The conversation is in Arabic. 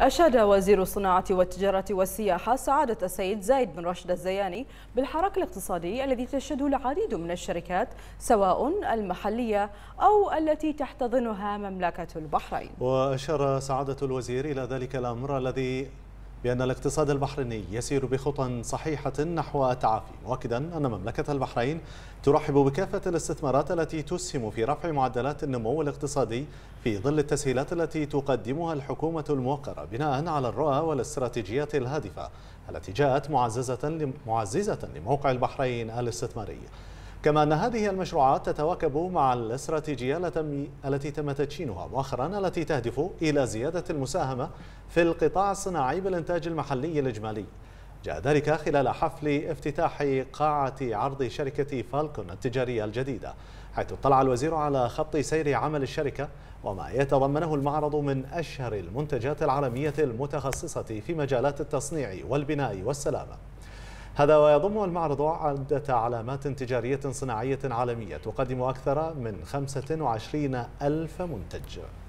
أشاد وزير الصناعة والتجارة والسياحة سعادة السيد زايد بن رشد الزياني بالحراك الاقتصادي الذي تشهده العديد من الشركات سواء المحلية أو التي تحتضنها مملكة البحرين وأشار سعادة الوزير إلى ذلك الأمر الذي بأن الاقتصاد البحريني يسير بخطى صحيحة نحو التعافي مؤكدا أن مملكة البحرين ترحب بكافة الاستثمارات التي تسهم في رفع معدلات النمو الاقتصادي في ظل التسهيلات التي تقدمها الحكومة الموقرة بناء على الرؤى والاستراتيجيات الهادفة التي جاءت معززة لموقع البحرين الاستثماري كما أن هذه المشروعات تتواكب مع الاستراتيجية التي تم تدشينها مؤخرا التي تهدف إلى زيادة المساهمة في القطاع الصناعي بالإنتاج المحلي الإجمالي جاء ذلك خلال حفل افتتاح قاعة عرض شركة فالكون التجارية الجديدة حيث اطلع الوزير على خط سير عمل الشركة وما يتضمنه المعرض من أشهر المنتجات العالمية المتخصصة في مجالات التصنيع والبناء والسلامة هذا ويضم المعرض عدة علامات تجارية صناعية عالمية تقدم أكثر من 25 ألف منتج